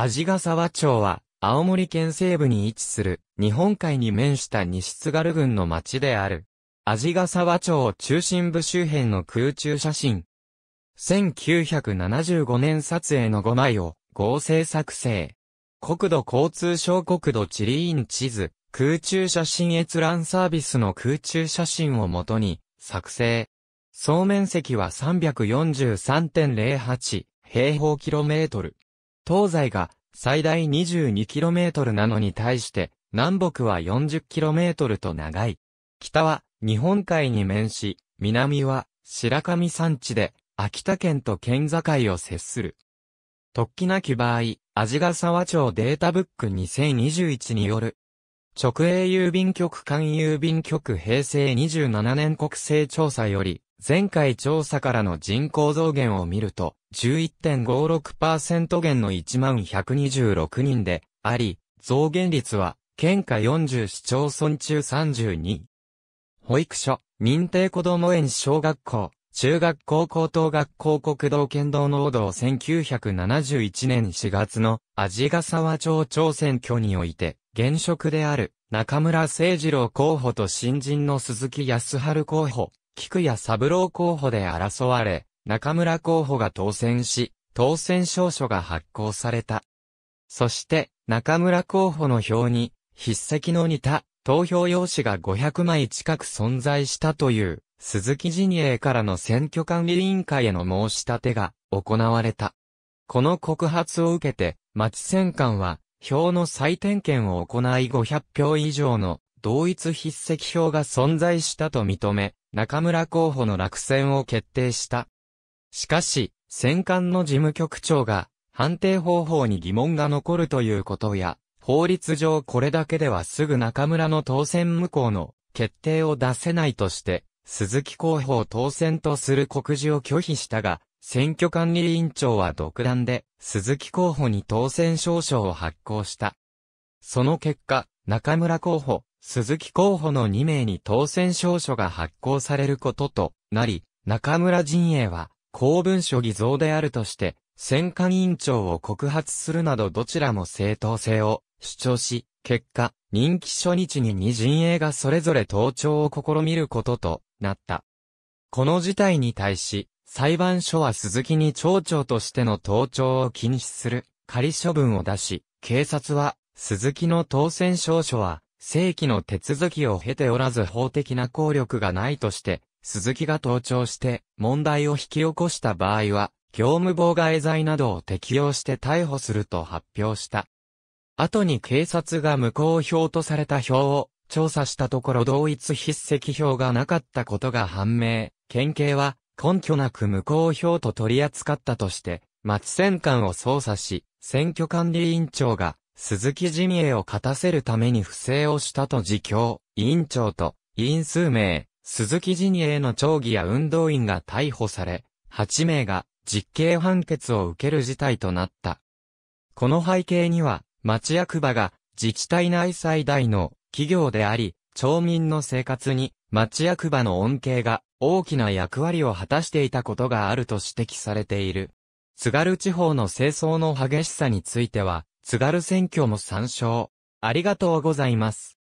味ヶ沢町は、青森県西部に位置する、日本海に面した西津軽郡の町である。味ヶ沢町中心部周辺の空中写真。1975年撮影の5枚を合成作成。国土交通省国土地理院地図、空中写真閲覧サービスの空中写真をもとに作成。総面積は343.08平方キロメートル。東西が最大 22km なのに対して、南北は 40km と長い。北は日本海に面し、南は白神山地で、秋田県と県境を接する。突起なき場合、味ヶ沢町データブック2021による。直営郵便局間郵便局平成27年国勢調査より、前回調査からの人口増減を見ると、11.56%減の1 1 2 6人であり、増減率は、県下40市町村中32。保育所、認定子ども園小学校、中学校高等学校国道県道農道1971年4月の味ヶ沢町長選挙において、現職である中村誠二郎候補と新人の鈴木康春候補、菊谷三郎候補で争われ、中村候補が当選し、当選証書が発行された。そして、中村候補の票に、筆跡の似た投票用紙が500枚近く存在したという、鈴木陣営からの選挙管理委員会への申し立てが行われた。この告発を受けて、町選管は、票の再点検を行い500票以上の同一筆跡表が存在したと認め、中村候補の落選を決定した。しかし、戦艦の事務局長が、判定方法に疑問が残るということや、法律上これだけではすぐ中村の当選無効の決定を出せないとして、鈴木候補を当選とする告示を拒否したが、選挙管理委員長は独断で、鈴木候補に当選証書を発行した。その結果、中村候補、鈴木候補の2名に当選証書が発行されることとなり、中村陣営は公文書偽造であるとして、選管委員長を告発するなどどちらも正当性を主張し、結果、任期初日に2陣営がそれぞれ盗聴を試みることとなった。この事態に対し、裁判所は鈴木に町長としての盗聴を禁止する仮処分を出し、警察は鈴木の当選証書は正規の手続きを経ておらず法的な効力がないとして、鈴木が盗聴して問題を引き起こした場合は、業務妨害罪などを適用して逮捕すると発表した。後に警察が無効票とされた表を調査したところ同一筆跡票がなかったことが判明。県警は根拠なく無効票と取り扱ったとして、町選管を捜査し、選挙管理委員長が鈴木ジミエを勝たせるために不正をしたと自供、委員長と、委員数名、鈴木ジミエの町議や運動員が逮捕され、8名が実刑判決を受ける事態となった。この背景には、町役場が自治体内最大の企業であり、町民の生活に町役場の恩恵が大きな役割を果たしていたことがあると指摘されている。津軽地方の清掃の激しさについては、津軽選挙も参照。ありがとうございます。